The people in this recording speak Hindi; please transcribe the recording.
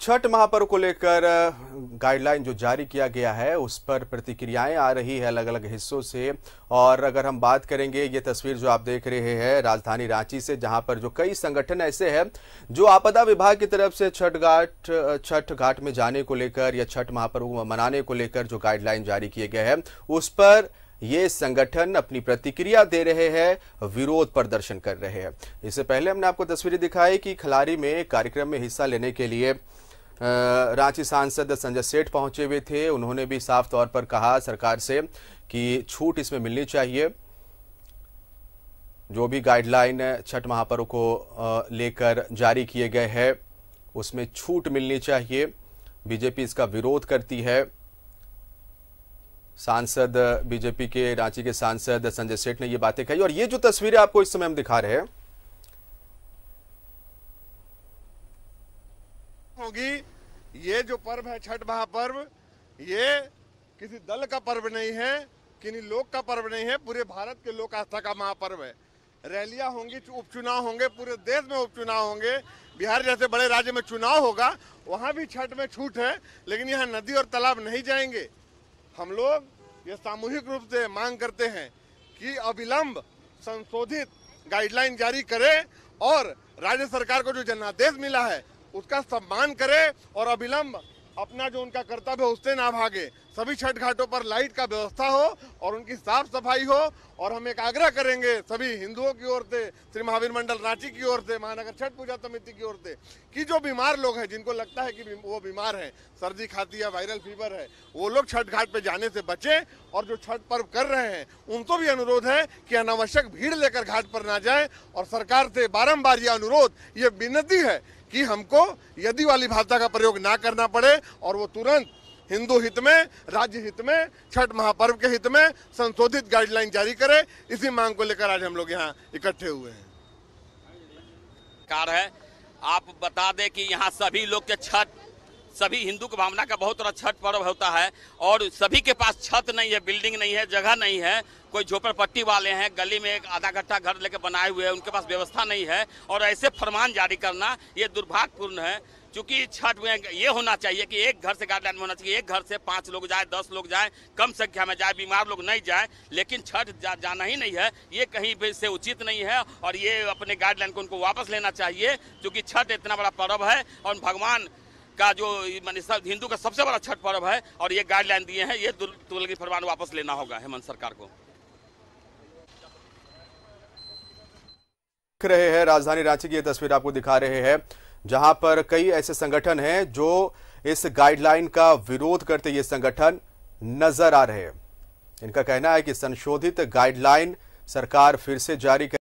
छठ महापर्व को लेकर गाइडलाइन जो जारी किया गया है उस पर प्रतिक्रियाएं आ रही है अलग अलग हिस्सों से और अगर हम बात करेंगे ये तस्वीर जो आप देख रहे हैं राजधानी रांची से जहां पर जो कई संगठन ऐसे हैं जो आपदा विभाग की तरफ से छठ घाट छठ घाट में जाने को लेकर या छठ महापर्व मनाने को लेकर जो गाइडलाइन जारी किए गए हैं उस पर ये संगठन अपनी प्रतिक्रिया दे रहे हैं विरोध प्रदर्शन कर रहे हैं इससे पहले हमने आपको तस्वीरें दिखाई कि खिलाड़ी में कार्यक्रम में हिस्सा लेने के लिए रांची सांसद संजय सेठ पहुंचे हुए थे उन्होंने भी साफ तौर पर कहा सरकार से कि छूट इसमें मिलनी चाहिए जो भी गाइडलाइन छठ महापर्व को लेकर जारी किए गए हैं उसमें छूट मिलनी चाहिए बीजेपी इसका विरोध करती है सांसद बीजेपी के रांची के सांसद संजय सेठ ने ये बातें कही और ये जो तस्वीरें आपको इस समय हम दिखा रहे हैं होगी ये जो पर्व है छठ महापर्व ये किसी दल का पर्व नहीं है किन्हीं लोक का पर्व नहीं है पूरे भारत के लोक आस्था का महापर्व है रैलियां होंगी उपचुनाव होंगे पूरे देश में उपचुनाव होंगे बिहार जैसे बड़े राज्य में चुनाव होगा वहां भी छठ में छूट है लेकिन यहाँ नदी और तालाब नहीं जाएंगे हम लोग ये सामूहिक रूप से मांग करते हैं कि अविलंब संशोधित गाइडलाइन जारी करे और राज्य सरकार को जो जनादेश मिला है उसका सम्मान करे और अविलंब अपना जो उनका कर्तव्य है उससे ना भागे सभी छठ घाटों पर लाइट का व्यवस्था हो और उनकी साफ सफाई हो और हम एक आग्रह करेंगे सभी हिंदुओं की ओर से श्री महावीर मंडल रांची की ओर से महानगर छठ पूजा समिति की ओर से कि जो बीमार लोग हैं जिनको लगता है कि वो बीमार हैं सर्दी खाती है वायरल फीवर है वो लोग छठ घाट पर जाने से बचे और जो छठ पर्व कर रहे हैं उनको तो भी अनुरोध है कि अनावश्यक भीड़ लेकर घाट पर ना जाए और सरकार से बारम्बार यह अनुरोध ये विनती है कि हमको यदि वाली भाषा का प्रयोग ना करना पड़े और वो तुरंत हिंदू हित में राज्य हित में छठ महापर्व के हित में संशोधित गाइडलाइन जारी करे इसी मांग को लेकर आज हम लोग यहाँ इकट्ठे हुए हैं कार है आप बता दें कि यहाँ सभी लोग के छठ सभी हिंदू की भावना का बहुत बड़ा छठ पर्व होता है और सभी के पास छत नहीं है बिल्डिंग नहीं है जगह नहीं है कोई झोपड़पट्टी वाले हैं गली में एक आधा घट्टा घर लेकर बनाए हुए हैं उनके पास व्यवस्था नहीं है और ऐसे फरमान जारी करना ये दुर्भाग्यपूर्ण है क्योंकि छठ में ये होना चाहिए कि एक घर से गाइडलाइन होना चाहिए एक घर से पाँच लोग जाए दस लोग जाए कम संख्या में जाए बीमार लोग नहीं जाए लेकिन छठ जा, जाना ही नहीं है ये कहीं भी से उचित नहीं है और ये अपने गाइडलाइन को उनको वापस लेना चाहिए क्योंकि छठ इतना बड़ा पर्व है और भगवान का जो मान हिंदू का सबसे बड़ा छठ पर्व है और ये गाइडलाइन दिए हैं ये तुलगी फरमान वापस लेना होगा हेमंत सरकार को देख रहे हैं राजधानी रांची की ये तस्वीर आपको दिखा रहे हैं जहां पर कई ऐसे संगठन हैं जो इस गाइडलाइन का विरोध करते ये संगठन नजर आ रहे हैं इनका कहना है कि संशोधित गाइडलाइन सरकार फिर से जारी